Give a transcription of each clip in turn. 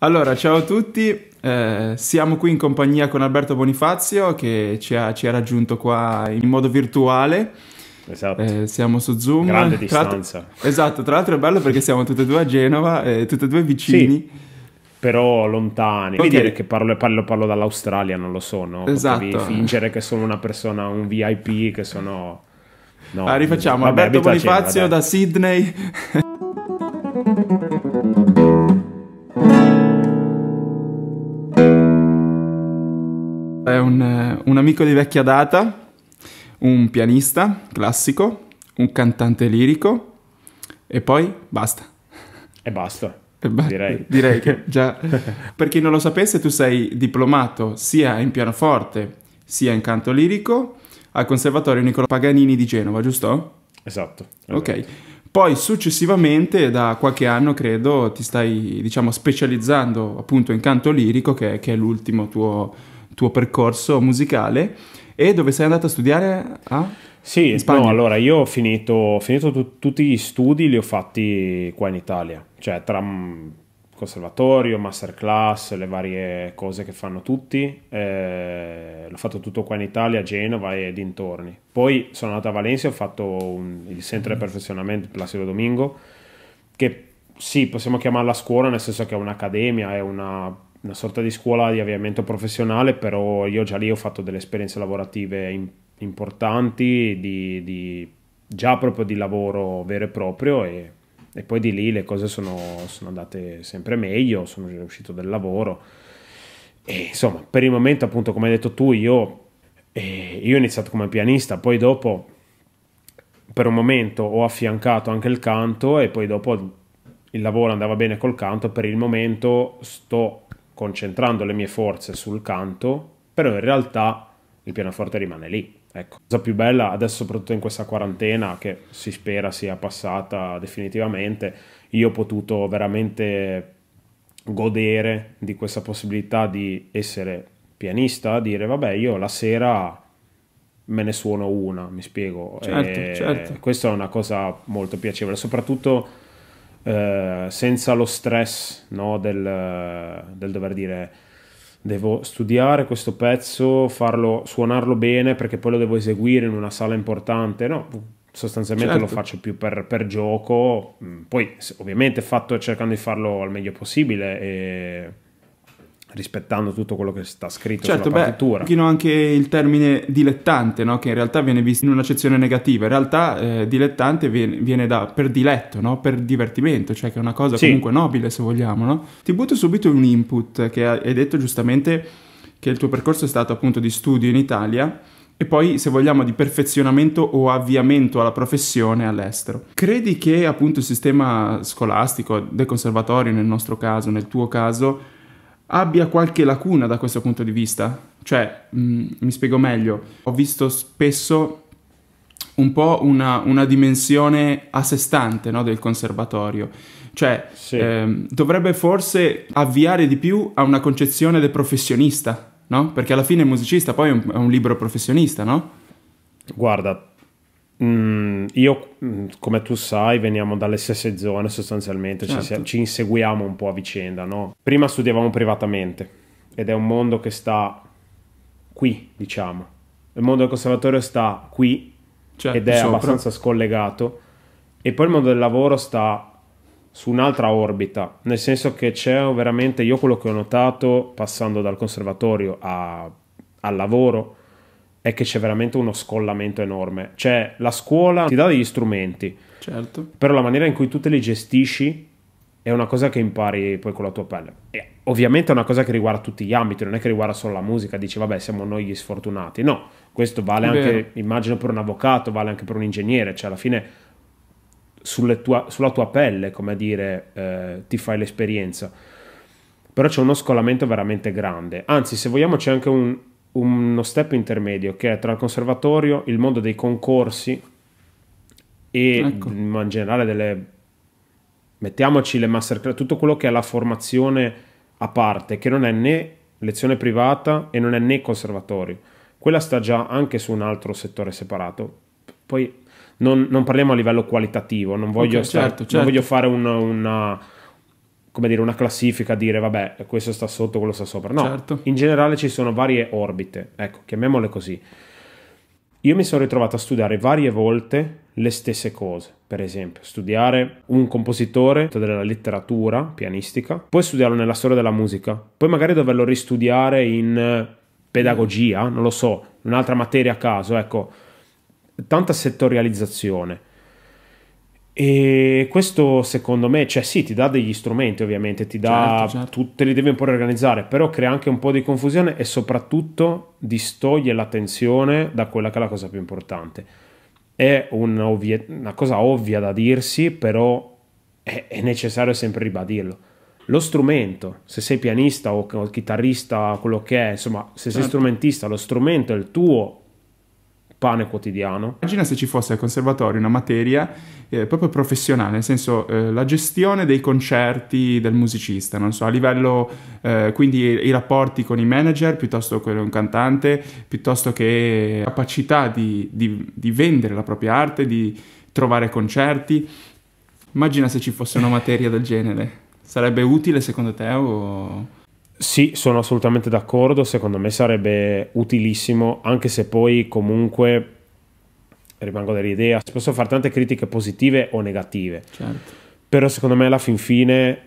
Allora, ciao a tutti, eh, siamo qui in compagnia con Alberto Bonifazio che ci ha, ci ha raggiunto qua in modo virtuale. Esatto. Eh, siamo su Zoom. Grande distanza. Tra esatto, tra l'altro è bello perché siamo tutti e due a Genova, eh, tutti e due vicini. Sì però lontani. Okay. Vuoi dire che parlo, parlo, parlo dall'Australia, non lo so, no? Esatto. Potevi fingere che sono una persona, un VIP, che sono... No, ah, rifacciamo, vabbè, Alberto Bonifazio da Sydney. un, un amico di vecchia data, un pianista classico, un cantante lirico e poi basta. E basta. Direi. direi. che già. per chi non lo sapesse, tu sei diplomato sia in pianoforte sia in canto lirico al Conservatorio Nicola Paganini di Genova, giusto? Esatto. esatto. Ok. Poi successivamente, da qualche anno credo, ti stai diciamo specializzando appunto in canto lirico, che, che è l'ultimo tuo tuo percorso musicale e dove sei andato a studiare a... Sì, no, allora io ho finito, ho finito t- tutti gli studi, li ho fatti qua in Italia, cioè tra conservatorio, masterclass, le varie cose che fanno tutti. Eh, l'ho fatto tutto qua in Italia, Genova e dintorni. Poi sono andato a Valencia, ho fatto un, il centro di mm-hmm. perfezionamento Placido Domingo, che sì, possiamo chiamarla scuola, nel senso che è un'accademia, è una una sorta di scuola di avviamento professionale, però io già lì ho fatto delle esperienze lavorative in, importanti, di, di, già proprio di lavoro vero e proprio e, e poi di lì le cose sono, sono andate sempre meglio, sono uscito dal lavoro. E, insomma, per il momento appunto come hai detto tu, io, eh, io ho iniziato come pianista, poi dopo per un momento ho affiancato anche il canto e poi dopo il lavoro andava bene col canto, per il momento sto concentrando le mie forze sul canto, però in realtà il pianoforte rimane lì. Ecco, la cosa più bella adesso, soprattutto in questa quarantena, che si spera sia passata definitivamente, io ho potuto veramente godere di questa possibilità di essere pianista, dire vabbè io la sera me ne suono una, mi spiego. Certo, certo. Questa è una cosa molto piacevole, soprattutto eh, senza lo stress no, del, del, dover dire devo studiare questo pezzo, farlo, suonarlo bene perché poi lo devo eseguire in una sala importante, no, sostanzialmente certo. lo faccio più per, per, gioco, mm, poi ovviamente fatto cercando di farlo al meglio possibile e rispettando tutto quello che sta scritto certo, sulla partitura. Certo, anche il termine dilettante, no? che in realtà viene visto in un'accezione negativa. In realtà eh, dilettante viene, viene, da per diletto, no? per divertimento, cioè che è una cosa sì. comunque nobile se vogliamo. No? Ti butto subito un input che hai detto giustamente che il tuo percorso è stato appunto di studio in Italia e poi se vogliamo di perfezionamento o avviamento alla professione all'estero. Credi che appunto il sistema scolastico, del conservatorio nel nostro caso, nel tuo caso, abbia qualche lacuna da questo punto di vista. Cioè, mh, mm, mi spiego meglio, ho visto spesso un po' una, una dimensione a sé stante no, del conservatorio. Cioè, sì. ehm, dovrebbe forse avviare di più a una concezione del professionista, no? Perché alla fine il musicista poi è un, è un libero professionista, no? Guarda, Mm, io, mm, come tu sai, veniamo dalle stesse zone sostanzialmente, certo. cioè, ci inseguiamo un po' a vicenda, no? Prima studiavamo privatamente ed è un mondo che sta qui, diciamo. Il mondo del conservatorio sta qui cioè, ed è sopra. abbastanza scollegato e poi il mondo del lavoro sta su un'altra orbita, nel senso che c'è veramente, io quello che ho notato passando dal conservatorio a, al lavoro, è che c'è veramente uno scollamento enorme. Cioè, la scuola ti dà degli strumenti, certo. però la maniera in cui tu te li gestisci è una cosa che impari poi con la tua pelle. E ovviamente è una cosa che riguarda tutti gli ambiti, non è che riguarda solo la musica, dici vabbè siamo noi gli sfortunati. No, questo vale è anche, vero. immagino, per un avvocato, vale anche per un ingegnere, cioè alla fine tua, sulla tua pelle, come a dire, eh, ti fai l'esperienza. Però c'è uno scollamento veramente grande. Anzi, se vogliamo c'è anche un, uno step intermedio che è tra il conservatorio, il mondo dei concorsi e ecco. in generale delle mettiamoci le masterclass, tutto quello che è la formazione a parte, che non è né lezione privata e non è né conservatorio. Quella sta già anche su un altro settore separato. Poi non, non parliamo a livello qualitativo, non voglio, okay, star, certo, certo. Non voglio certo. fare un, una come dire, una classifica, dire vabbè, questo sta sotto, quello sta sopra. No, certo. in generale ci sono varie orbite, ecco, chiamiamole così. Io mi sono ritrovato a studiare varie volte le stesse cose, per esempio, studiare un compositore della letteratura pianistica, poi studiarlo nella storia della musica, poi magari doverlo ristudiare in eh, pedagogia, non lo so, un'altra materia a caso, ecco, tanta settorializzazione. E questo secondo me, cioè sì, ti dà degli strumenti ovviamente, ti dà, certo, certo. Tu, te li devi un po' riorganizzare, però crea anche un po' di confusione e soprattutto distoglie l'attenzione da quella che è la cosa più importante. È una, ovvie, una cosa ovvia da dirsi, però è, è, necessario sempre ribadirlo. Lo strumento, se sei pianista o, chitarrista, quello che è, insomma, se certo. sei strumentista, lo strumento è il tuo pane quotidiano. Immagina se ci fosse al conservatorio una materia eh, proprio professionale, nel senso eh, la gestione dei concerti del musicista, non so, a livello eh, quindi i rapporti con i manager piuttosto che con un cantante, piuttosto che capacità di, di, di vendere la propria arte, di trovare concerti. Immagina se ci fosse una materia del genere. Sarebbe utile secondo te o... Sì, sono assolutamente d'accordo, secondo me sarebbe utilissimo, anche se poi comunque rimango dell'idea, si possono fare tante critiche positive o negative, certo. però secondo me alla fin fine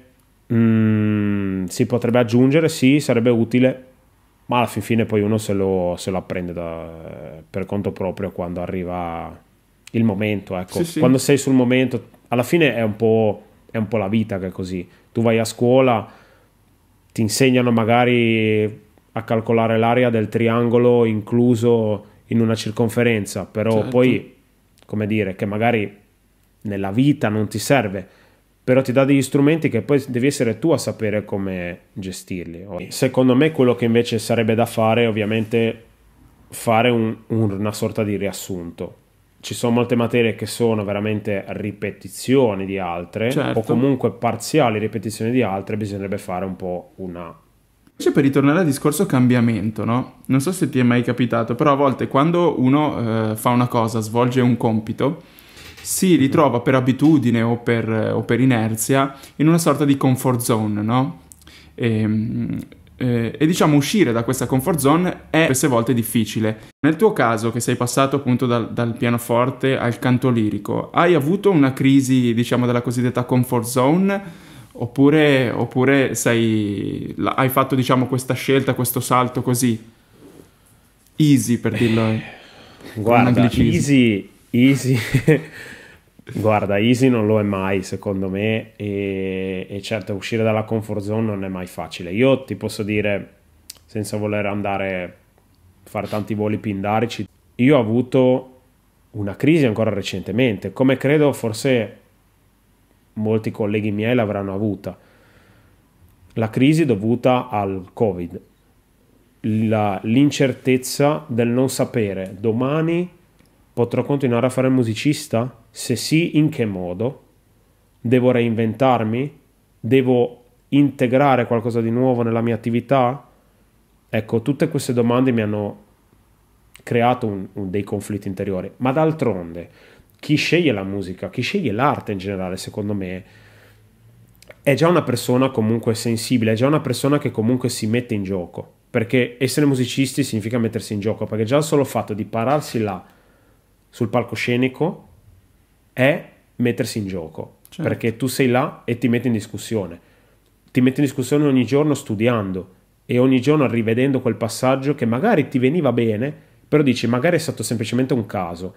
mh, mm, si potrebbe aggiungere, sì, sarebbe utile, ma alla fin fine poi uno se lo, se lo apprende da, per conto proprio quando arriva il momento, ecco. sì, sì. quando sei sul momento, alla fine è un po', è un po la vita che è così, tu vai a scuola ti insegnano magari a calcolare l'area del triangolo incluso in una circonferenza, però certo. poi, come dire, che magari nella vita non ti serve, però ti dà degli strumenti che poi devi essere tu a sapere come gestirli. Secondo me quello che invece sarebbe da fare, è ovviamente, fare un, una sorta di riassunto ci sono molte materie che sono veramente ripetizioni di altre certo. o comunque parziali ripetizioni di altre, bisognerebbe fare un po' una... Invece per ritornare al discorso cambiamento, no? Non so se ti è mai capitato, però a volte quando uno eh, fa una cosa, svolge un compito, si ritrova per abitudine o per, o per inerzia in una sorta di comfort zone, no? E, ehm, eh, e diciamo uscire da questa comfort zone è queste volte difficile. Nel tuo caso, che sei passato appunto dal, dal, pianoforte al canto lirico, hai avuto una crisi, diciamo, della cosiddetta comfort zone? Oppure, oppure sei, hai fatto, diciamo, questa scelta, questo salto così? Easy, per dirlo. Eh, guarda, easy, easy. Guarda, easy non lo è mai, secondo me, e, e, certo uscire dalla comfort zone non è mai facile. Io ti posso dire, senza voler andare a fare tanti voli pindarici, io ho avuto una crisi ancora recentemente, come credo forse molti colleghi miei l'avranno avuta. La crisi dovuta al Covid, La, l'incertezza del non sapere domani Potrò continuare a fare musicista? Se sì, in che modo? Devo reinventarmi? Devo integrare qualcosa di nuovo nella mia attività? Ecco, tutte queste domande mi hanno creato un, un, dei conflitti interiori. Ma d'altronde, chi sceglie la musica, chi sceglie l'arte in generale, secondo me, è già una persona comunque sensibile, è già una persona che comunque si mette in gioco. Perché essere musicisti significa mettersi in gioco, perché già il solo fatto di pararsi là sul palcoscenico è mettersi in gioco, certo. perché tu sei là e ti metti in discussione. Ti metti in discussione ogni giorno studiando e ogni giorno rivedendo quel passaggio che magari ti veniva bene, però dici magari è stato semplicemente un caso.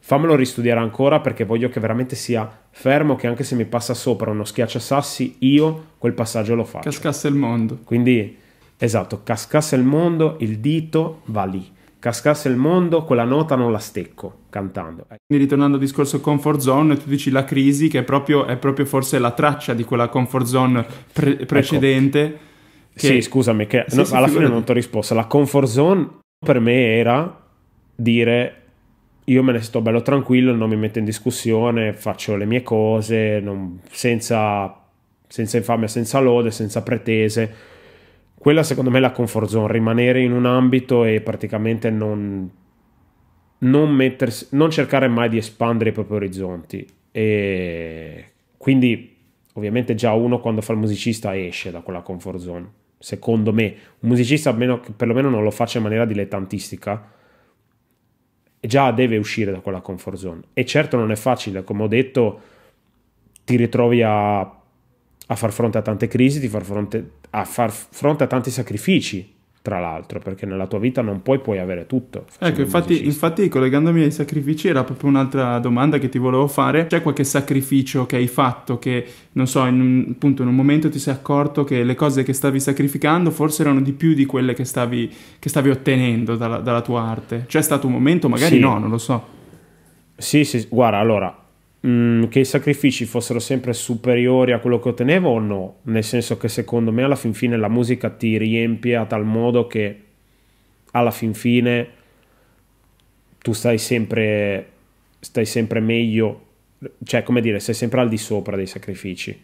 Fammelo ristudiare ancora perché voglio che veramente sia fermo, che anche se mi passa sopra uno schiacciasassi, io quel passaggio lo faccio. Cascasse il mondo. Quindi, esatto, cascasse il mondo, il dito va lì cascasse il mondo, quella nota non la stecco cantando. Quindi ritornando al discorso comfort zone, tu dici la crisi che è proprio, è proprio forse la traccia di quella comfort zone pre- ecco. precedente. Ecco. Che... Sì, scusami, che sì, no, sì, alla fine non ti ho risposto. La comfort zone per me era dire io me ne sto bello tranquillo, non mi metto in discussione, faccio le mie cose, non, senza, senza infamia, senza lode, senza pretese quella secondo me è la comfort zone, rimanere in un ambito e praticamente non, non, mettersi, non cercare mai di espandere i propri orizzonti. E quindi ovviamente già uno quando fa il musicista esce da quella comfort zone. Secondo me, un musicista almeno, perlomeno non lo faccia in maniera dilettantistica, già deve uscire da quella comfort zone. E certo non è facile, come ho detto, ti ritrovi a a far fronte a tante crisi, a far, fronte, a far fronte a tanti sacrifici, tra l'altro, perché nella tua vita non puoi poi avere tutto. Ecco, infatti, infatti, collegandomi ai sacrifici era proprio un'altra domanda che ti volevo fare. C'è qualche sacrificio che hai fatto che, non so, in un, appunto in un momento ti sei accorto che le cose che stavi sacrificando forse erano di più di quelle che stavi, che stavi ottenendo dalla, dalla, tua arte? C'è stato un momento, magari sì. no, non lo so. Sì, sì, guarda, allora, Mm, che i sacrifici fossero sempre superiori a quello che ottenevo o no? Nel senso che secondo me alla fin fine la musica ti riempie a tal modo che alla fin fine tu stai sempre, stai sempre meglio, cioè come dire, sei sempre al di sopra dei sacrifici,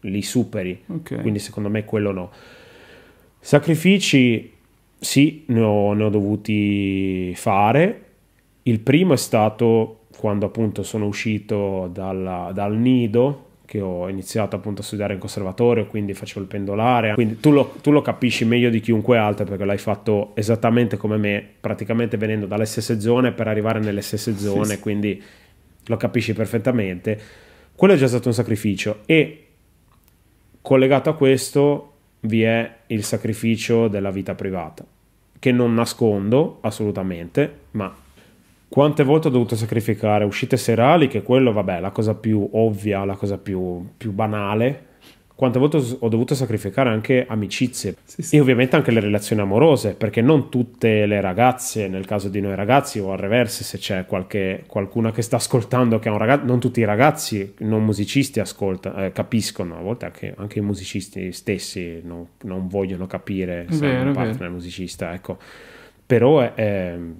li superi, okay. quindi secondo me quello no. Sacrifici sì, ne ho, ne ho dovuti fare. Il primo è stato quando appunto sono uscito dalla, dal nido che ho iniziato appunto a studiare in conservatorio, quindi facevo il pendolare, quindi tu lo, tu lo, capisci meglio di chiunque altro perché l'hai fatto esattamente come me, praticamente venendo dalle stesse zone per arrivare nelle stesse zone, sì, sì. quindi lo capisci perfettamente. Quello è già stato un sacrificio e collegato a questo vi è il sacrificio della vita privata, che non nascondo assolutamente, ma quante volte ho dovuto sacrificare uscite serali, che quello, vabbè, è la cosa più ovvia, la cosa più, più banale, quante volte ho dovuto sacrificare anche amicizie sì, sì. e ovviamente anche le relazioni amorose, perché non tutte le ragazze, nel caso di noi ragazzi o al reverse, se c'è qualche, qualcuna che sta ascoltando, che è un ragazzo, non tutti i ragazzi non musicisti ascolta, eh, capiscono, a volte anche, anche i musicisti stessi non, non vogliono capire se vero, è un partner vero. musicista, ecco. Però è, è ehm,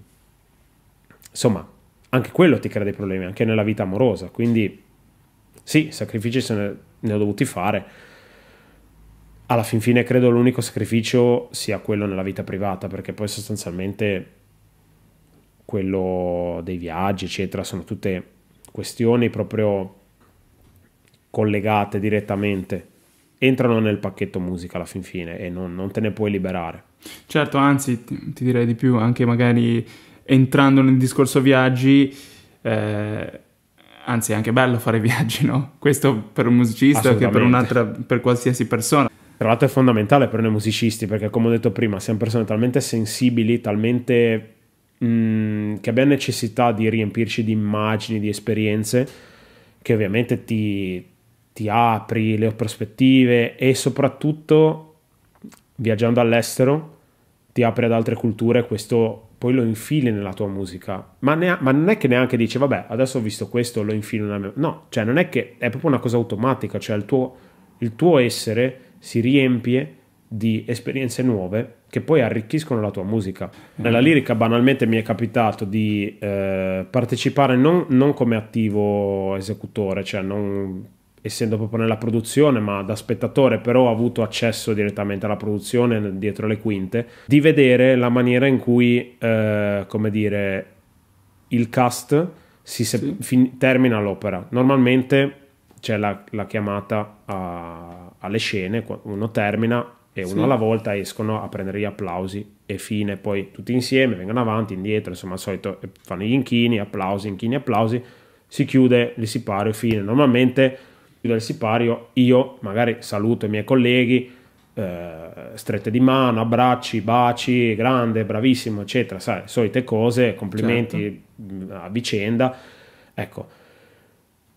insomma, anche quello ti crea dei problemi, anche nella vita amorosa. Quindi, sì, sacrifici se ne, ne ho dovuti fare. Alla fin fine credo l'unico sacrificio sia quello nella vita privata, perché poi sostanzialmente quello dei viaggi, eccetera, sono tutte questioni proprio collegate direttamente entrano nel pacchetto musica alla fin fine e non, non, te ne puoi liberare. Certo, anzi ti, direi di più, anche magari entrando nel discorso viaggi, eh, anzi è anche bello fare viaggi, no? Questo per un musicista che per un'altra, per qualsiasi persona. Tra l'altro è fondamentale per noi musicisti perché come ho detto prima siamo persone talmente sensibili, talmente mh, mm, che abbiamo necessità di riempirci di immagini, di esperienze che ovviamente ti, ti apri le prospettive e soprattutto viaggiando all'estero ti apri ad altre culture, questo poi lo infili nella tua musica. Ma, ha, ma, non è che neanche dici, vabbè, adesso ho visto questo, lo infilo nella mia... No, cioè non è che è proprio una cosa automatica, cioè il tuo, il tuo essere si riempie di esperienze nuove che poi arricchiscono la tua musica. Nella mm. lirica banalmente mi è capitato di eh, partecipare non, non, come attivo esecutore, cioè non essendo proprio nella produzione, ma da spettatore, però ho avuto accesso direttamente alla produzione dietro le quinte, di vedere la maniera in cui, eh, come dire, il cast si se- sì. fin- termina l'opera. Normalmente c'è la, la chiamata a- alle scene, uno termina e uno sì. alla volta escono a prendere gli applausi e fine, poi tutti insieme vengono avanti, indietro, insomma, al solito eh, fanno gli inchini, applausi, inchini, applausi, si chiude il sipario e fine. Normalmente chiudere il sipario, io magari saluto i miei colleghi, eh, strette di mano, abbracci, baci, grande, bravissimo, eccetera, sai, solite cose, complimenti certo. Mm, a vicenda, ecco.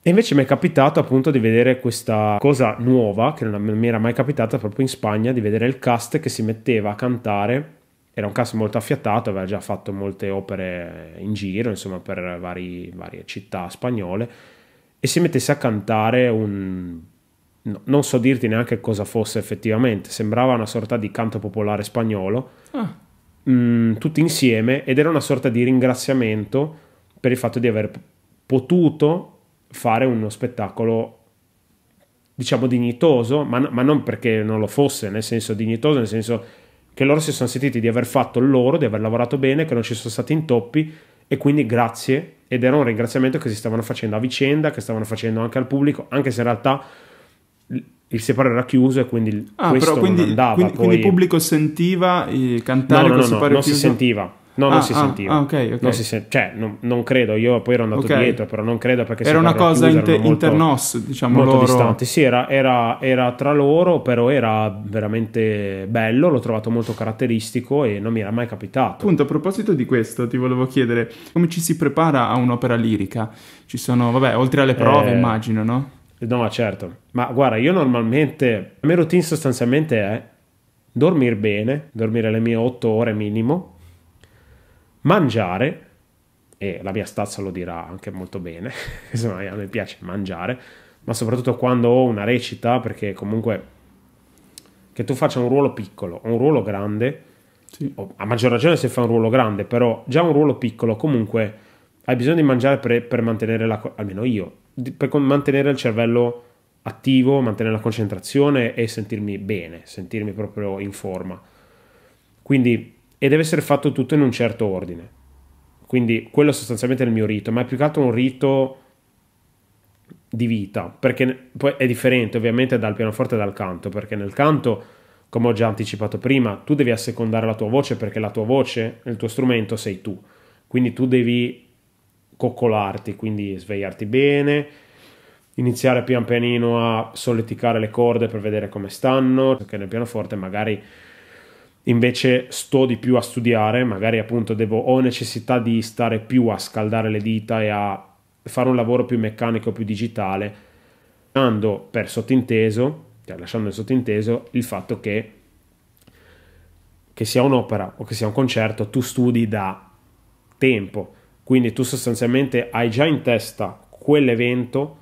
E invece mi è capitato appunto di vedere questa cosa nuova, che non mi era mai capitata proprio in Spagna, di vedere il cast che si metteva a cantare. Era un cast molto affiatato, aveva già fatto molte opere in giro, insomma, per vari, varie città spagnole e si mettesse a cantare un... No, non so dirti neanche cosa fosse effettivamente, sembrava una sorta di canto popolare spagnolo, ah. mh, mm, tutti insieme, ed era una sorta di ringraziamento per il fatto di aver potuto fare uno spettacolo diciamo dignitoso, ma, ma, non perché non lo fosse, nel senso dignitoso, nel senso che loro si sono sentiti di aver fatto loro, di aver lavorato bene, che non ci sono stati intoppi e quindi grazie ed era un ringraziamento che si stavano facendo a vicenda, che stavano facendo anche al pubblico, anche se in realtà il separo era chiuso e quindi ah, questo però quindi, andava. Quindi, poi... quindi il pubblico sentiva cantare no, no, no, no non chiuso? si sentiva No, non ah, si ah, sentiva. Ah, okay, okay. Non si sen- cioè, non, non, credo. Io poi ero andato okay. dietro, però non credo perché era una cosa chiusa, inter- internos, diciamo molto loro... distante. Sì, era, era, era, tra loro, però era veramente bello. L'ho trovato molto caratteristico e non mi era mai capitato. Appunto, a proposito di questo, ti volevo chiedere come ci si prepara a un'opera lirica? Ci sono, vabbè, oltre alle prove, eh... immagino, no? No, certo. Ma guarda, io normalmente, la mia routine sostanzialmente è dormire bene, dormire le mie otto ore minimo mangiare, e la mia stazza lo dirà anche molto bene, insomma a me piace mangiare, ma soprattutto quando ho una recita, perché comunque che tu faccia un ruolo piccolo o un ruolo grande, sì. a maggior ragione se fai un ruolo grande, però già un ruolo piccolo comunque hai bisogno di mangiare per, per mantenere la, almeno io, per mantenere il cervello attivo, mantenere la concentrazione e sentirmi bene, sentirmi proprio in forma. Quindi e deve essere fatto tutto in un certo ordine. Quindi quello sostanzialmente è il mio rito, ma è più che altro un rito di vita, perché poi è differente ovviamente dal pianoforte e dal canto, perché nel canto, come ho già anticipato prima, tu devi assecondare la tua voce perché la tua voce, il tuo strumento sei tu. Quindi tu devi coccolarti, quindi svegliarti bene, iniziare pian pianino a solleticare le corde per vedere come stanno, perché nel pianoforte magari invece sto di più a studiare, magari appunto devo, ho necessità di stare più a scaldare le dita e a fare un lavoro più meccanico, più digitale, lasciando per sottinteso, cioè lasciando il sottinteso il fatto che che sia un'opera o che sia un concerto, tu studi da tempo, quindi tu sostanzialmente hai già in testa quell'evento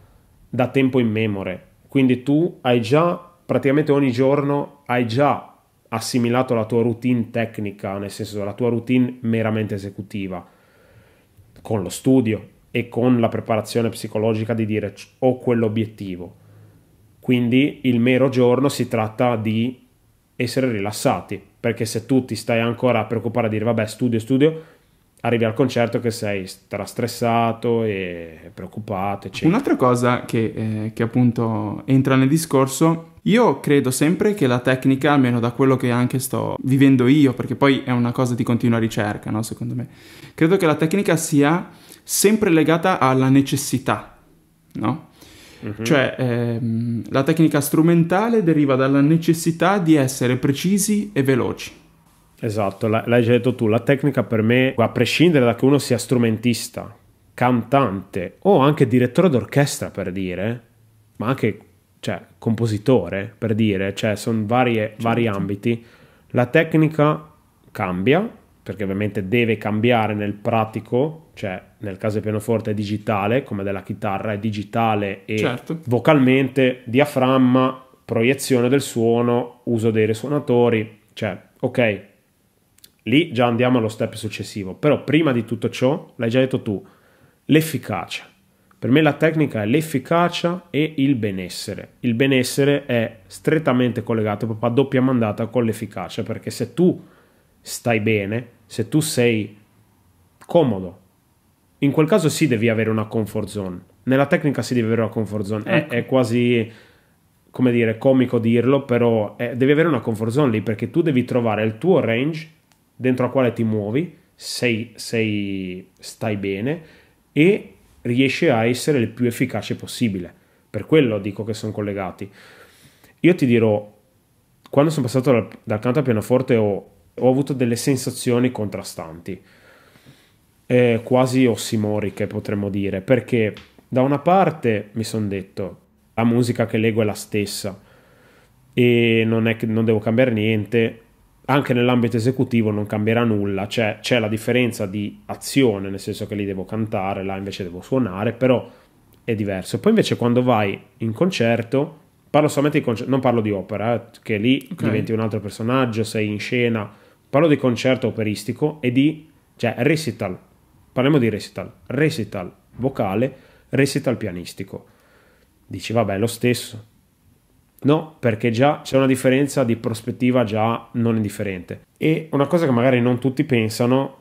da tempo in memore, quindi tu hai già praticamente ogni giorno hai già assimilato alla tua routine tecnica, nel senso la tua routine meramente esecutiva, con lo studio e con la preparazione psicologica di dire ho quell'obiettivo. Quindi il mero giorno si tratta di essere rilassati, perché se tu ti stai ancora a preoccupare a dire vabbè studio studio, arrivi al concerto che sei stressato e preoccupato, eccetera. Un'altra cosa che, eh, che appunto entra nel discorso io credo sempre che la tecnica, almeno da quello che anche sto vivendo io, perché poi è una cosa di continua ricerca, no? secondo me, credo che la tecnica sia sempre legata alla necessità, no? Mm-hmm. Cioè, ehm, la tecnica strumentale deriva dalla necessità di essere precisi e veloci. Esatto, l'hai già detto tu, la tecnica per me, a prescindere da che uno sia strumentista, cantante o anche direttore d'orchestra per dire, ma anche cioè, compositore, per dire, cioè sono varie, certo. vari ambiti. La tecnica cambia, perché ovviamente deve cambiare nel pratico, cioè nel caso del pianoforte è digitale, come della chitarra è digitale e certo. vocalmente diaframma, proiezione del suono, uso dei risuonatori, cioè ok, lì già andiamo allo step successivo, però prima di tutto ciò, l'hai già detto tu, l'efficacia. Per me la tecnica è l'efficacia e il benessere. Il benessere è strettamente collegato proprio a doppia mandata con l'efficacia, perché se tu stai bene, se tu sei comodo, in quel caso sì devi avere una comfort zone. Nella tecnica si deve avere una comfort zone. È, ecco. è quasi, come dire, comico dirlo, però è, devi avere una comfort zone lì perché tu devi trovare il tuo range dentro al quale ti muovi, sei, sei, stai bene e riesce a essere il più efficace possibile. Per quello dico che sono collegati. Io ti dirò, quando sono passato dal, dal canto al pianoforte ho, ho avuto delle sensazioni contrastanti, eh, quasi ossimoriche potremmo dire, perché da una parte mi sono detto la musica che leggo è la stessa e non, è che, non devo cambiare niente, anche nell'ambito esecutivo non cambierà nulla, cioè, c'è la differenza di azione, nel senso che lì devo cantare, là invece devo suonare, però è diverso. Poi invece quando vai in concerto, parlo solamente di concerto, non parlo di opera, eh, che lì okay. diventi un altro personaggio, sei in scena, parlo di concerto operistico e di, cioè, recital, parliamo di recital, recital vocale, recital pianistico. Dici, vabbè, lo stesso, No, perché già c'è una differenza di prospettiva già non indifferente. E una cosa che magari non tutti pensano,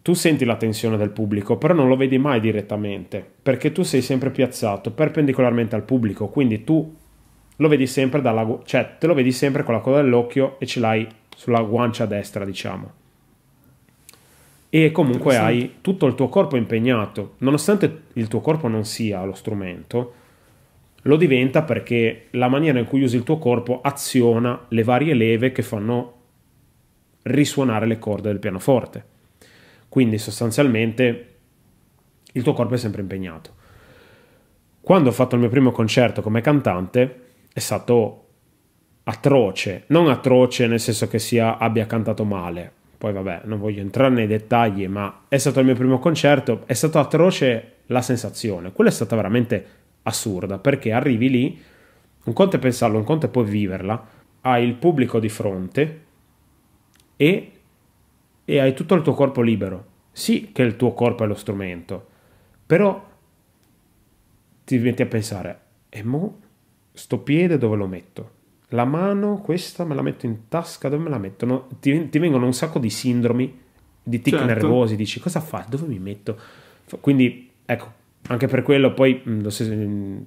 tu senti la tensione del pubblico, però non lo vedi mai direttamente, perché tu sei sempre piazzato perpendicolarmente al pubblico, quindi tu lo vedi sempre dalla, cioè te lo vedi sempre con la coda dell'occhio e ce l'hai sulla guancia destra, diciamo. E comunque hai tutto il tuo corpo impegnato, nonostante il tuo corpo non sia lo strumento, lo diventa perché la maniera in cui usi il tuo corpo aziona le varie leve che fanno risuonare le corde del pianoforte. Quindi sostanzialmente il tuo corpo è sempre impegnato. Quando ho fatto il mio primo concerto come cantante è stato atroce, non atroce nel senso che sia abbia cantato male, poi vabbè non voglio entrare nei dettagli, ma è stato il mio primo concerto, è stato atroce la sensazione, quella è stata veramente assurda, perché arrivi lì, un conto è pensarlo, un conto è poi viverla, hai il pubblico di fronte e, e hai tutto il tuo corpo libero. Sì che il tuo corpo è lo strumento, però ti metti a pensare, e mo sto piede dove lo metto? La mano, questa me la metto in tasca, dove me la metto? No, ti, ti, vengono un sacco di sindromi, di tic certo. nervosi, dici cosa fa? dove mi metto? Quindi, ecco, anche per quello poi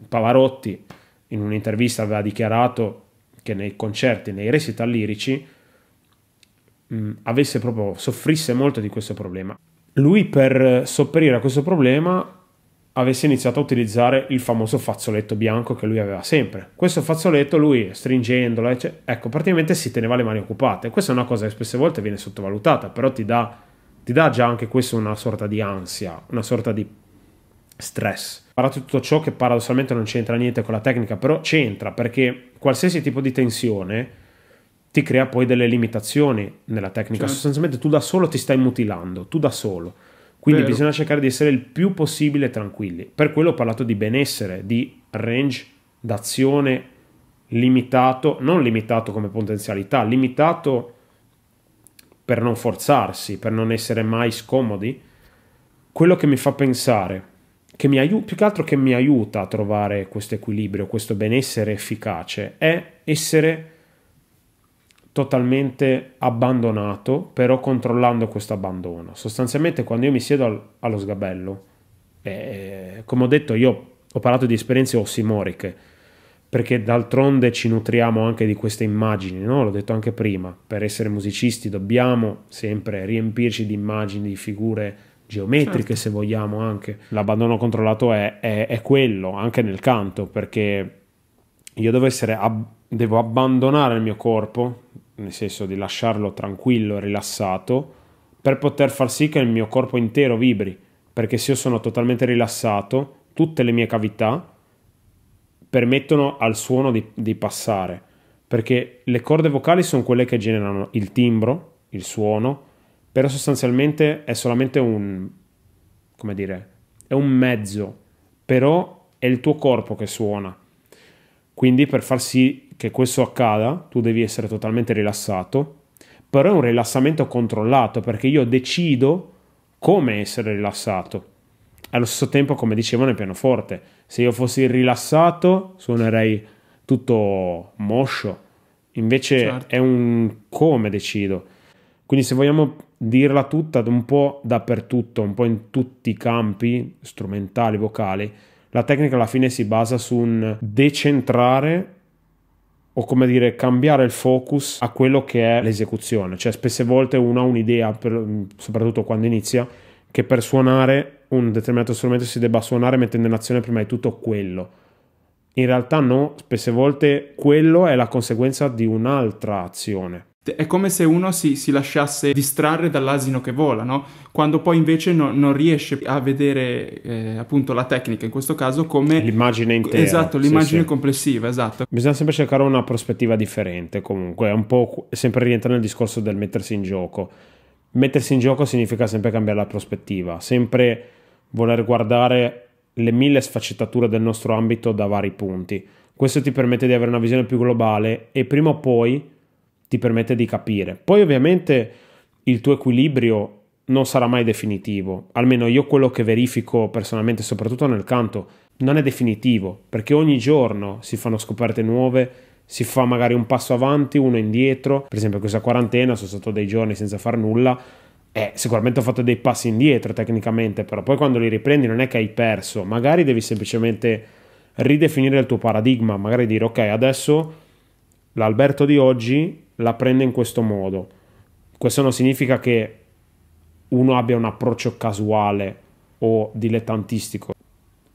Pavarotti in un'intervista aveva dichiarato che nei concerti, nei recital lirici, avesse proprio, soffrisse molto di questo problema. Lui per sopperire a questo problema avesse iniziato a utilizzare il famoso fazzoletto bianco che lui aveva sempre. Questo fazzoletto lui stringendolo, ecco, praticamente si teneva le mani occupate. Questa è una cosa che spesse volte viene sottovalutata, però ti dà, ti dà già anche questo una sorta di ansia, una sorta di stress. Parla di tutto ciò che paradossalmente non c'entra niente con la tecnica, però c'entra perché qualsiasi tipo di tensione ti crea poi delle limitazioni nella tecnica. Certo. Sostanzialmente tu da solo ti stai mutilando, tu da solo. Quindi Vero. bisogna cercare di essere il più possibile tranquilli. Per quello ho parlato di benessere, di range d'azione limitato, non limitato come potenzialità, limitato per non forzarsi, per non essere mai scomodi. Quello che mi fa pensare che mi aiuta, più che altro che mi aiuta a trovare questo equilibrio, questo benessere efficace, è essere totalmente abbandonato, però controllando questo abbandono. Sostanzialmente quando io mi siedo al, allo sgabello, eh, come ho detto io ho parlato di esperienze ossimoriche, perché d'altronde ci nutriamo anche di queste immagini, no? l'ho detto anche prima, per essere musicisti dobbiamo sempre riempirci di immagini, di figure geometriche certo. se vogliamo anche. L'abbandono controllato è, è, è, quello, anche nel canto, perché io devo, essere, ab- devo abbandonare il mio corpo, nel senso di lasciarlo tranquillo, e rilassato, per poter far sì che il mio corpo intero vibri, perché se io sono totalmente rilassato, tutte le mie cavità permettono al suono di, di passare, perché le corde vocali sono quelle che generano il timbro, il suono, però sostanzialmente è solamente un, come dire, è un mezzo, però è il tuo corpo che suona. Quindi per far sì che questo accada, tu devi essere totalmente rilassato, però è un rilassamento controllato perché io decido come essere rilassato. Allo stesso tempo, come dicevo nel pianoforte, se io fossi rilassato suonerei tutto moscio, invece certo. è un come decido. Quindi se vogliamo dirla tutta un po' dappertutto, un po' in tutti i campi strumentali, vocali, la tecnica alla fine si basa su un decentrare o come dire cambiare il focus a quello che è l'esecuzione. Cioè spesse volte uno ha un'idea, per, soprattutto quando inizia, che per suonare un determinato strumento si debba suonare mettendo in azione prima di tutto quello. In realtà no, spesse volte quello è la conseguenza di un'altra azione. È come se uno si, si lasciasse distrarre dall'asino che vola, no? Quando poi invece no, non riesce a vedere eh, appunto la tecnica, in questo caso, come... L'immagine intera. Esatto, l'immagine sì, complessiva, esatto. Bisogna sempre cercare una prospettiva differente comunque, è un po' sempre rientra nel discorso del mettersi in gioco. Mettersi in gioco significa sempre cambiare la prospettiva, sempre voler guardare le mille sfaccettature del nostro ambito da vari punti. Questo ti permette di avere una visione più globale e prima o poi ti permette di capire. Poi ovviamente il tuo equilibrio non sarà mai definitivo, almeno io quello che verifico personalmente, soprattutto nel canto, non è definitivo, perché ogni giorno si fanno scoperte nuove, si fa magari un passo avanti, uno indietro, per esempio questa quarantena sono stato dei giorni senza far nulla, eh, sicuramente ho fatto dei passi indietro tecnicamente, però poi quando li riprendi non è che hai perso, magari devi semplicemente ridefinire il tuo paradigma, magari dire ok adesso l'Alberto di oggi la prende in questo modo. Questo non significa che uno abbia un approccio casuale o dilettantistico.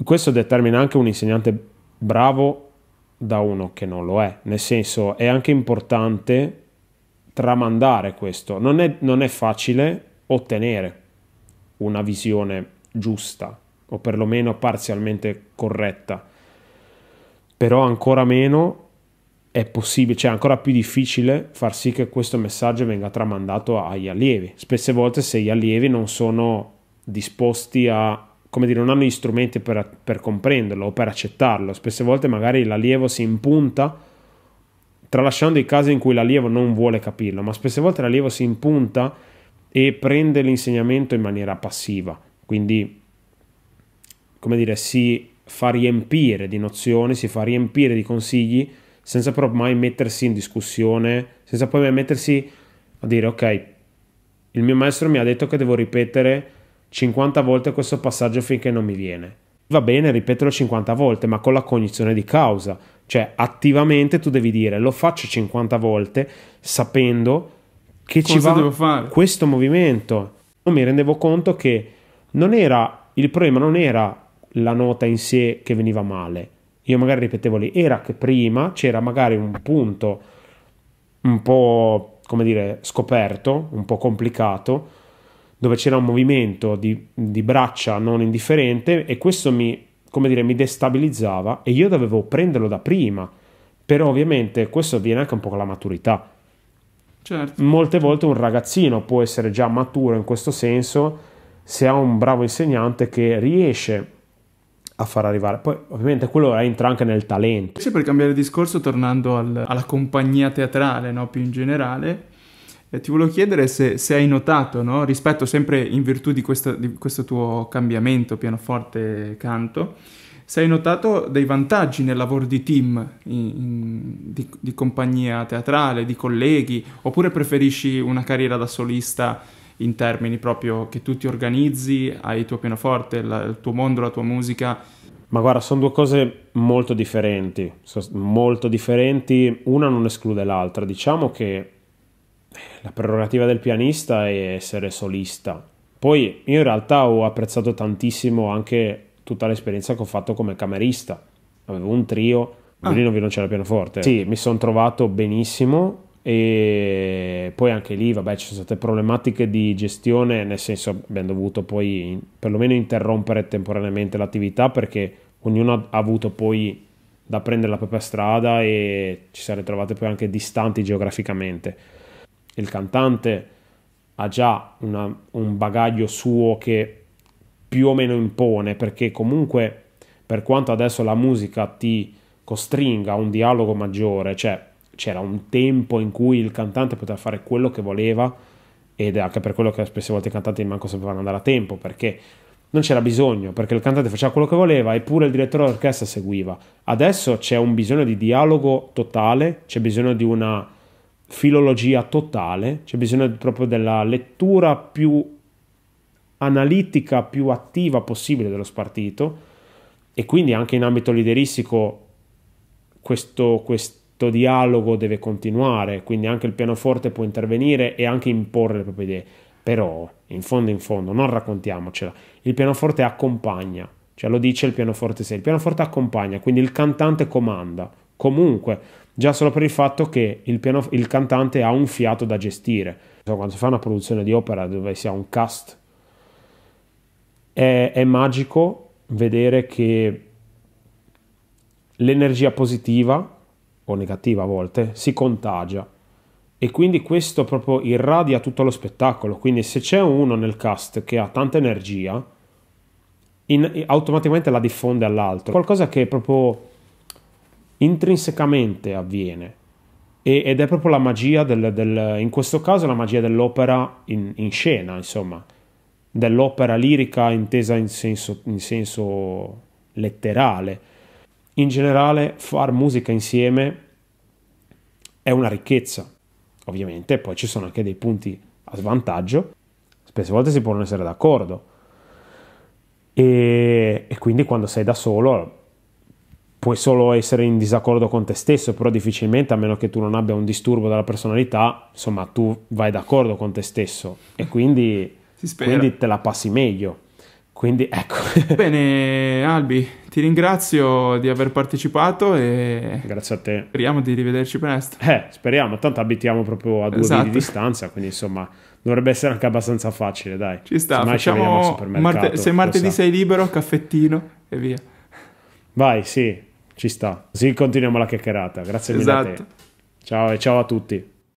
Questo determina anche un insegnante bravo da uno che non lo è. Nel senso, è anche importante tramandare questo. Non è, non è facile ottenere una visione giusta o perlomeno parzialmente corretta, però ancora meno è possibile, cioè ancora più difficile far sì che questo messaggio venga tramandato agli allievi. Spesse volte se gli allievi non sono disposti a, come dire, non hanno gli strumenti per, per comprenderlo o per accettarlo, spesse volte magari l'allievo si impunta, tralasciando i casi in cui l'allievo non vuole capirlo, ma spesse volte l'allievo si impunta e prende l'insegnamento in maniera passiva, quindi, come dire, si fa riempire di nozioni, si fa riempire di consigli, senza però mai mettersi in discussione, senza poi mai mettersi a dire ok, il mio maestro mi ha detto che devo ripetere 50 volte questo passaggio finché non mi viene. Va bene ripeterlo 50 volte, ma con la cognizione di causa, cioè attivamente tu devi dire lo faccio 50 volte sapendo che Cosa ci va devo fare? questo movimento. Non mi rendevo conto che non era il problema non era la nota in sé che veniva male, io magari ripetevo lì, era che prima c'era magari un punto un po', come dire, scoperto, un po' complicato, dove c'era un movimento di, di braccia non indifferente e questo mi, come dire, mi destabilizzava e io dovevo prenderlo da prima, però ovviamente questo avviene anche un po' con la maturità. Certo. Molte volte un ragazzino può essere già maturo in questo senso se ha un bravo insegnante che riesce a far arrivare. Poi ovviamente quello entra anche nel talento. Sì, per cambiare discorso, tornando al, alla compagnia teatrale, no? più in generale, eh, ti volevo chiedere se, se hai notato, no? rispetto sempre in virtù di questo, di questo tuo cambiamento pianoforte-canto, se hai notato dei vantaggi nel lavoro di team, in, in, di, di compagnia teatrale, di colleghi, oppure preferisci una carriera da solista? in termini proprio che tu ti organizzi, hai il tuo pianoforte, la, il tuo mondo, la tua musica. Ma guarda, sono due cose molto differenti, molto differenti, una non esclude l'altra. Diciamo che eh, la prerogativa del pianista è essere solista. Poi io in realtà ho apprezzato tantissimo anche tutta l'esperienza che ho fatto come camerista. Avevo un trio, violino, ah. violoncello, pianoforte. Sì, mi sono trovato benissimo e poi anche lì vabbè ci sono state problematiche di gestione nel senso abbiamo dovuto poi in, perlomeno interrompere temporaneamente l'attività perché ognuno ha avuto poi da prendere la propria strada e ci si è ritrovati poi anche distanti geograficamente il cantante ha già una, un bagaglio suo che più o meno impone perché comunque per quanto adesso la musica ti costringa a un dialogo maggiore cioè c'era un tempo in cui il cantante poteva fare quello che voleva ed è anche per quello che spesse volte i cantanti manco sapevano andare a tempo perché non c'era bisogno perché il cantante faceva quello che voleva eppure il direttore d'orchestra seguiva adesso c'è un bisogno di dialogo totale c'è bisogno di una filologia totale c'è bisogno proprio della lettura più analitica più attiva possibile dello spartito e quindi anche in ambito lideristico questo, questo questo dialogo deve continuare, quindi anche il pianoforte può intervenire e anche imporre le proprie idee, però in fondo in fondo non raccontiamocela, il pianoforte accompagna, cioè lo dice il pianoforte se il pianoforte accompagna, quindi il cantante comanda, comunque, già solo per il fatto che il, piano, il cantante ha un fiato da gestire, quando si fa una produzione di opera dove si ha un cast, è, è magico vedere che l'energia positiva o negativa a volte, si contagia e quindi questo proprio irradia tutto lo spettacolo. Quindi se c'è uno nel cast che ha tanta energia, in, automaticamente la diffonde all'altro. Qualcosa che proprio intrinsecamente avviene. E, ed è proprio la magia del, del, in questo caso la magia dell'opera in, in scena, insomma, dell'opera lirica intesa in senso, in senso letterale in generale, far musica insieme è una ricchezza. Ovviamente, poi ci sono anche dei punti a svantaggio. Spesse volte si può non essere d'accordo. E, e quindi quando sei da solo puoi solo essere in disaccordo con te stesso, però difficilmente, a meno che tu non abbia un disturbo della personalità, insomma, tu vai d'accordo con te stesso e quindi, quindi te la passi meglio. Quindi ecco. Bene, Albi, ti ringrazio di aver partecipato e... Grazie a te. Speriamo di rivederci presto. Eh, speriamo, tanto abitiamo proprio a due esatto. di distanza, quindi insomma dovrebbe essere anche abbastanza facile, dai. Ci sta, Semmai facciamo... Ci Marte... Se martedì sei libero, caffettino e via. Vai, sì, ci sta. Sì, continuiamo la chiacchierata. Grazie esatto. mille a te. Esatto. Ciao e ciao a tutti.